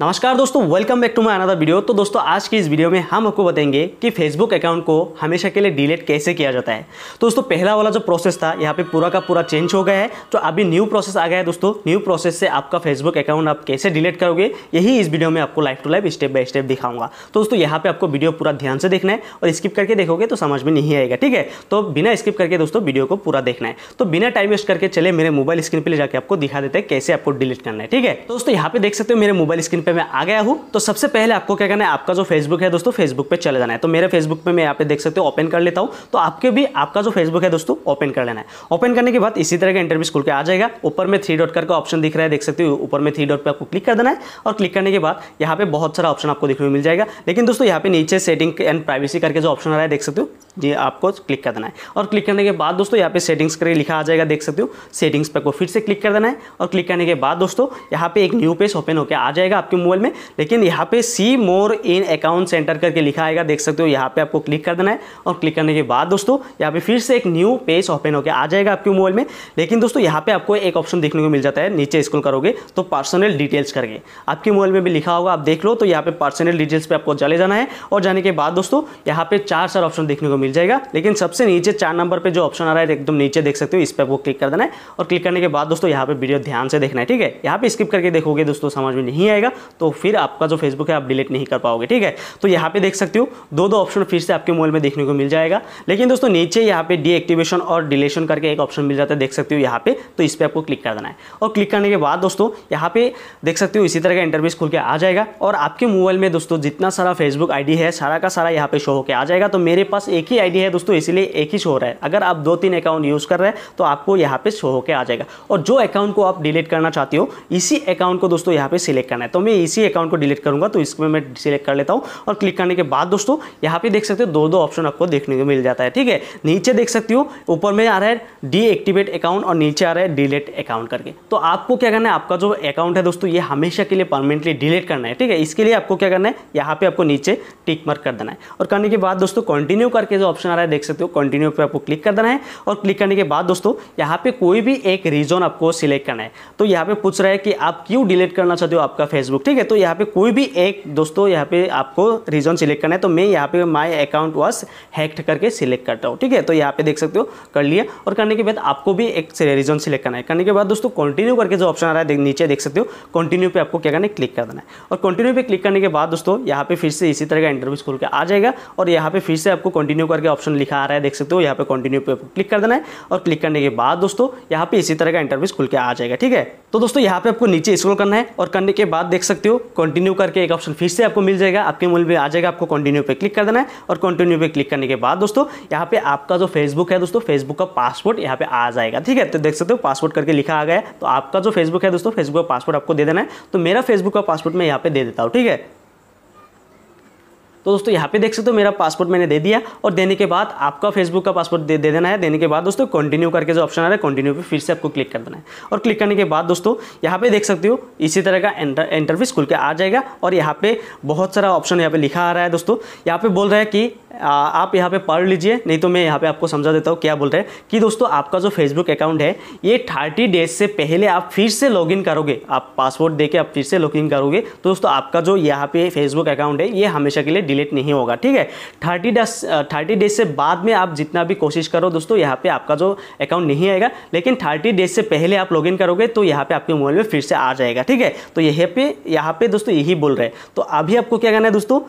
नमस्कार दोस्तों welcome back to my another video तो दोस्तों आज की इस वीडियो में हम आपको बताएंगे कि फेसबुक अकाउंट को हमेशा के लिए डिलीट कैसे किया जाता है तो दोस्तों पहला वाला जो प्रोसेस था यहाँ पे पूरा का पूरा चेंज हो गया है तो अभी न्यू प्रोसेस आ गया है दोस्तों न्यू प्रोसेस से आपका फेसबुक अकाउंट आप कैसे डिलीट करोगे यही इस वीडियो में आपको life to life step by step दिखाऊंगा तो दोस्तों यहाँ पे आपको वीडियो पूरा ध्यान से देखना है और स्किप करके देखोगे तो समझ में नहीं आएगा ठीक है तो बिना स्किप करके दोस्तों वीडियो को पूरा देखना है तो बिना टाइम वेस्ट करके चले मेरे मोबाइल स्क्रीन पर ले जाकर आपको दिखा देते हैं कैसे आपको डिलीट करना है ठीक है तो दोस्तों यहाँ पे देख सकते हो मेरे मोबाइल स्क्रीन पे मैं आ गया हूँ तो सबसे पहले आपको क्या करना है आपका जो फेसबुक है दोस्तों फेसबुक पे चले जाना है तो मेरे फेसबुक पे मैं यहाँ पे देख सकते हो ओपन कर लेता हूँ तो आपके भी आपका जो फेसबुक है दोस्तों ओपन कर लेना है ओपन करने के बाद इसी तरह का इंटरव्यू स्कूल के आ जाएगा ऊपर में थ्री डॉट करके ऑप्शन दिख रहा है देख सकते हो ऊपर में थ्री डॉट पर आपको क्लिक कर देना है और क्लिक करने के बाद यहाँ पे बहुत सारा ऑप्शन आपको देखने को मिल जाएगा लेकिन दोस्तों यहाँ पे नीचे सेटिंग एंड प्राइवेसी करके जो ऑप्शन आ रहा है देख सकते हो ये आपको क्लिक कर देना है और क्लिक करने के बाद दोस्तों यहाँ पे सेटिंग्स करके लिखा आ जाएगा देख सकते हो सेटिंग्स पर को फिर से क्लिक कर देना है और क्लिक करने के बाद दोस्तों यहाँ पे एक न्यू पेज ओपन होकर आ जाएगा आपके मोबाइल में लेकिन यहाँ पे सी मोर इन अकाउंट सेंटर करके लिखा आएगा देख सकते हो यहाँ पे आपको क्लिक कर देना है और क्लिक करने के बाद दोस्तों यहाँ पे फिर से एक न्यू पेज ओपन होकर आ जाएगा आपके मोबाइल में लेकिन दोस्तों यहाँ पे आपको एक ऑप्शन देखने को मिल जाता है नीचे स्कूल करोगे तो पर्सनल डिटेल्स करके आपके मोबाइल में भी लिखा होगा आप देख लो तो यहाँ पे पर्सनल डिटेल्स पर आपको चले जाना है और जाने के बाद दोस्तों यहाँ पे चार चार ऑप्शन देखने को मिल जाएगा लेकिन सबसे नीचे चार नंबर पे जो ऑप्शन आ रहा है एकदम नीचे देख सकते हो इस पर आपको क्लिक कर देना है और क्लिक करने के बाद दोस्तों यहाँ पे वीडियो ध्यान से देखना है ठीक है यहाँ पे स्किप करके देखोगे दोस्तों समझ में नहीं आएगा तो फिर आपका जो फेसबुक है आप डिलीट नहीं कर पाओगे ठीक है तो यहाँ पे देख सकते हो दो दो ऑप्शन फिर से आपके मोबाइल में देखने को मिल जाएगा लेकिन दोस्तों नीचे यहाँ पे डीएक्टिवेशन और डिलेशन करके एक ऑप्शन मिल जाता है देख सकते हो यहाँ पे तो इस पर आपको क्लिक कर देना है और क्लिक करने के बाद दोस्तों यहाँ पे देख सकते हो इसी तरह का इंटरव्यूज खुल के आ जाएगा और आपके मोबाइल में दोस्तों जितना सारा फेसबुक आईडी है सारा का सारा यहाँ पे शो होकर आ जाएगा तो मेरे पास एक ही आई है दोस्तों इसीलिए एक ही शो हो रहा है अगर आप दो तीन अकाउंट यूज़ कर रहे हैं तो आपको यहाँ पे शो होकर आ जाएगा और जो अकाउंट को आप डिलीट करना चाहते हो इसी अकाउंट को दोस्तों यहाँ पे सिलेक्ट करना है तो मैं इसी अकाउंट को डिलीट करूँगा तो इसमें मैं सिलेक्ट कर लेता हूँ और क्लिक करने के बाद दोस्तों यहाँ पे देख सकते हो दो दो ऑप्शन आपको देखने को मिल जाता है ठीक है नीचे देख सकते हो ऊपर में आ रहा है डीएक्टिवेट अकाउंट और नीचे आ रहा है डिलीट अकाउंट करके तो आपको क्या करना है आपका जो अकाउंट है दोस्तों ये हमेशा के लिए परमानेंटली डिलीट करना है ठीक है इसके लिए आपको क्या करना है यहाँ पे आपको नीचे टिक मार्क कर देना है और करने के बाद दोस्तों कंटिन्यू करके जो ऑप्शन आ रहा है देख सकते हो कंटिन्यू पे आपको क्लिक कर देना है और क्लिक करने के बाद दोस्तों यहाँ पे कोई भी एक रीजन आपको सिलेक्ट करना है तो यहाँ पे पूछ रहा है कि आप क्यों डिलीट करना चाहते हो आपका फेसबुक ठीक है तो यहाँ पे कोई भी एक दोस्तों यहाँ पे आपको रीजन सिलेक्ट करना है तो मैं यहाँ पे माई अकाउंट वॉस हैक्ट करके सिलेक्ट करता हूँ ठीक है तो यहाँ पे देख सकते हो कर लिया और करने के बाद आपको भी एक रीजन सिलेक्ट करना है करने के बाद दोस्तों कंटिन्यू करके जो ऑप्शन आ रहा है नीचे देख सकते हो कंटिन्यू पे आपको क्या करना है क्लिक कर देना है और कंटिन्यू पे क्लिक करने के बाद दोस्तों यहाँ पे फिर से इसी तरह का इंटरव्यू खोल के आ जाएगा और यहाँ पे फिर से आपको कंटिन्यू करके ऑप्शन लिखा आ रहा है देख सकते हो यहाँ पे कंटिन्यू पे क्लिक कर देना है और क्लिक करने के बाद दोस्तों यहाँ पे इसी तरह का इंटरव्यूज खुल के आ जाएगा ठीक है तो दोस्तों यहाँ पे आपको नीचे स्क्रोल करना है और करने के बाद देख सकते हो कंटिन्यू करके एक ऑप्शन फिर से आपको मिल जाएगा आपके मूल में आ जाएगा आपको कंटिन्यू पे क्लिक कर देना है और कंटिन्यू पे क्लिक करने के बाद दोस्तों यहाँ पे आपका जो फेसबुक है दोस्तों फेसबुक का पासवर्ड यहाँ पे आ जाएगा ठीक है तो देख सकते हो पासवर्ड करके लिखा आ गया तो आपका जो फेसबुक है दोस्तों फेसबुक का पासवर्ड आपको दे देना है तो मेरा फेसबुक का पासवर्ड मैं यहाँ पे दे देता हूँ ठीक है तो दोस्तों यहाँ पे देख सकते हो मेरा पासपोर्ट मैंने दे दिया और देने के बाद आपका फेसबुक का पासपोर्ट दे, दे देना है देने के बाद दोस्तों कंटिन्यू करके जो ऑप्शन आ रहा है कंटिन्यू पे फिर से आपको क्लिक कर देना है और क्लिक करने के बाद दोस्तों यहाँ पे देख सकते हो इसी तरह का एंटर इंटरफेस खुल के आ जाएगा और यहाँ पे बहुत सारा ऑप्शन यहाँ पे लिखा आ रहा है दोस्तों यहाँ पे बोल रहा है कि आप यहाँ पे पढ़ लीजिए नहीं तो मैं यहाँ पे आपको समझा देता हूँ क्या बोल रहे हैं कि दोस्तों आपका जो फेसबुक अकाउंट है ये थर्टी डेज से पहले आप फिर से लॉगिन करोगे आप पासवर्ड देके आप फिर से लॉगिन करोगे तो दोस्तों आपका जो यहाँ पे फेसबुक अकाउंट है ये हमेशा के लिए डिलीट नहीं होगा ठीक है थर्टी डेज थर्टी डेज से बाद में आप जितना भी कोशिश करो दोस्तों यहाँ पर आपका जो अकाउंट नहीं आएगा लेकिन थर्टी डेज से पहले आप इन करोगे तो यहाँ पर आपके मोबाइल में फिर से आ जाएगा ठीक है तो यहाँ पे यहाँ पे दोस्तों यही बोल रहे हैं तो अभी आपको क्या कहना है दोस्तों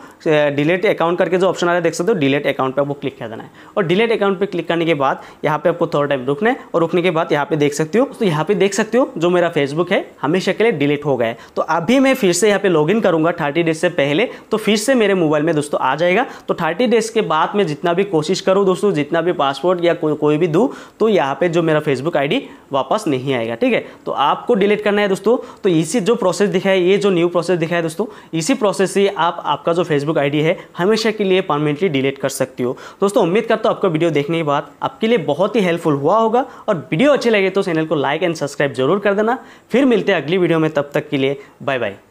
डिलीट अकाउंट करके जो ऑप्शन आ रहा है देख सकते हो डिलेट अकाउंट पर आपको क्लिक कर देना है और डिलेट अकाउंट पर क्लिक करने के बाद यहाँ पे आपको थोड़ा टाइम रुकना है और रुकने के बाद यहाँ पे देख सकते हो तो यहाँ पे देख सकते हो जो मेरा फेसबुक है हमेशा के लिए डिलीट हो गया है तो अभी मैं फिर से यहाँ पे इन करूँगा थर्टी डेज से पहले तो फिर से मेरे मोबाइल में दोस्तों आ जाएगा तो थर्टी डेज के बाद मैं जितना भी कोशिश करूँ दोस्तों जितना भी पासवर्ड या को, कोई भी दूँ तो यहाँ पर जो मेरा फेसबुक आई वापस नहीं आएगा ठीक है तो आपको डिलीट करना है दोस्तों तो इसी जो प्रोसेस दिखाई ये जो न्यू प्रोसेस दिखाया है दोस्तों इसी प्रोसेस से आपका जो फेसबुक आई है हमेशा के लिए परमानेंटली डिलीट रिलेट कर सकती हो दोस्तों उम्मीद करता हूँ आपका वीडियो देखने के बाद आपके लिए बहुत ही हेल्पफुल हुआ होगा और वीडियो अच्छे लगे तो चैनल को लाइक एंड सब्सक्राइब जरूर कर देना फिर मिलते हैं अगली वीडियो में तब तक के लिए बाय बाय